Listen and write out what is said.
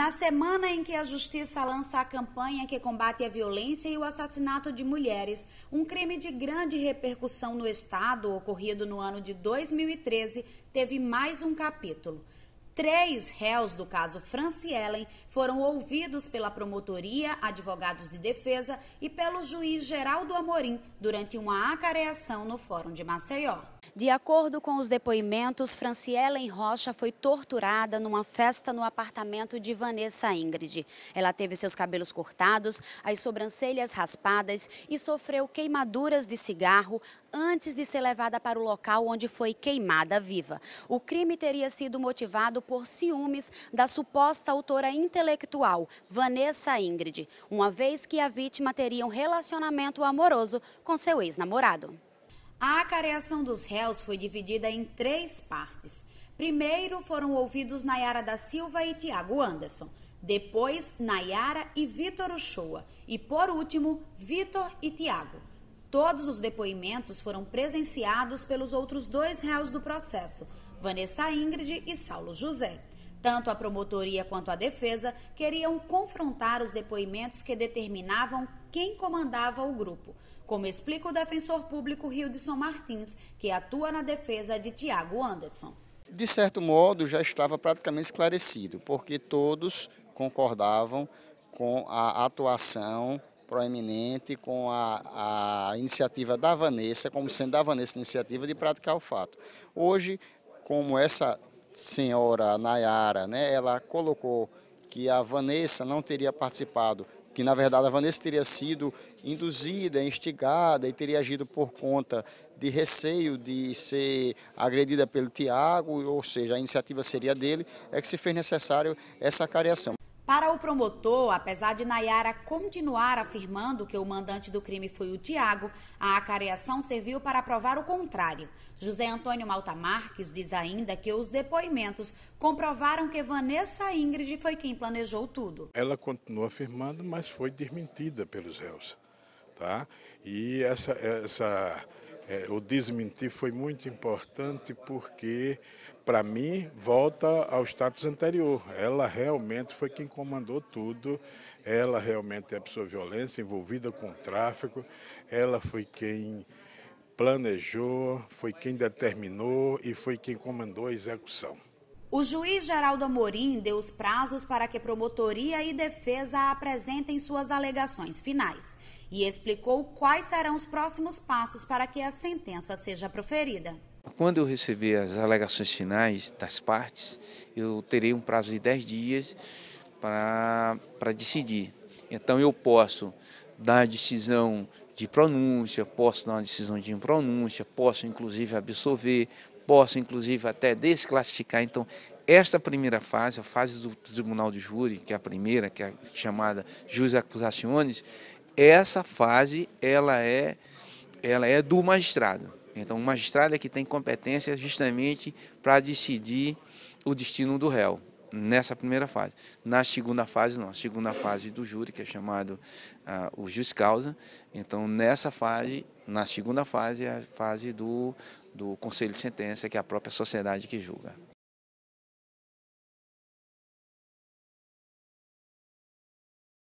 Na semana em que a justiça lança a campanha que combate a violência e o assassinato de mulheres, um crime de grande repercussão no estado, ocorrido no ano de 2013, teve mais um capítulo. Três réus do caso Franciellen foram ouvidos pela promotoria, advogados de defesa e pelo juiz Geraldo Amorim durante uma acareação no Fórum de Maceió. De acordo com os depoimentos, Franciellen Rocha foi torturada numa festa no apartamento de Vanessa Ingrid. Ela teve seus cabelos cortados, as sobrancelhas raspadas e sofreu queimaduras de cigarro, antes de ser levada para o local onde foi queimada viva. O crime teria sido motivado por ciúmes da suposta autora intelectual, Vanessa Ingrid, uma vez que a vítima teria um relacionamento amoroso com seu ex-namorado. A acareação dos réus foi dividida em três partes. Primeiro foram ouvidos Nayara da Silva e Tiago Anderson. Depois, Nayara e Vitor Uchoa. E por último, Vitor e Tiago. Todos os depoimentos foram presenciados pelos outros dois réus do processo, Vanessa Ingrid e Saulo José. Tanto a promotoria quanto a defesa queriam confrontar os depoimentos que determinavam quem comandava o grupo, como explica o defensor público Hildson Martins, que atua na defesa de Tiago Anderson. De certo modo, já estava praticamente esclarecido, porque todos concordavam com a atuação proeminente com a, a iniciativa da Vanessa, como sendo da Vanessa a iniciativa de praticar o fato. Hoje, como essa senhora Nayara, né, ela colocou que a Vanessa não teria participado, que na verdade a Vanessa teria sido induzida, instigada e teria agido por conta de receio de ser agredida pelo Tiago, ou seja, a iniciativa seria dele, é que se fez necessário essa cariação promotor, apesar de Nayara continuar afirmando que o mandante do crime foi o Tiago, a acareação serviu para provar o contrário. José Antônio Malta Marques diz ainda que os depoimentos comprovaram que Vanessa Ingrid foi quem planejou tudo. Ela continua afirmando, mas foi desmentida pelos réus. Tá? E essa, essa é, o desmentir foi muito importante porque, para mim, volta ao status anterior. Ela realmente foi quem comandou tudo, ela realmente é pessoa violência, envolvida com tráfico, ela foi quem planejou, foi quem determinou e foi quem comandou a execução. O juiz Geraldo Amorim deu os prazos para que promotoria e defesa apresentem suas alegações finais e explicou quais serão os próximos passos para que a sentença seja proferida. Quando eu receber as alegações finais das partes, eu terei um prazo de 10 dias para, decidir. Então eu posso dar a decisão de pronúncia, posso dar uma decisão de impronúncia, posso inclusive absolver, posso, inclusive, até desclassificar. Então, esta primeira fase, a fase do tribunal de júri, que é a primeira, que é chamada jus acusaciones essa fase ela é, ela é do magistrado. Então, o magistrado é que tem competência justamente para decidir o destino do réu, nessa primeira fase. Na segunda fase, não. A segunda fase do júri, que é chamado ah, o juiz causa. Então, nessa fase, na segunda fase, a fase do, do conselho de sentença, que é a própria sociedade que julga.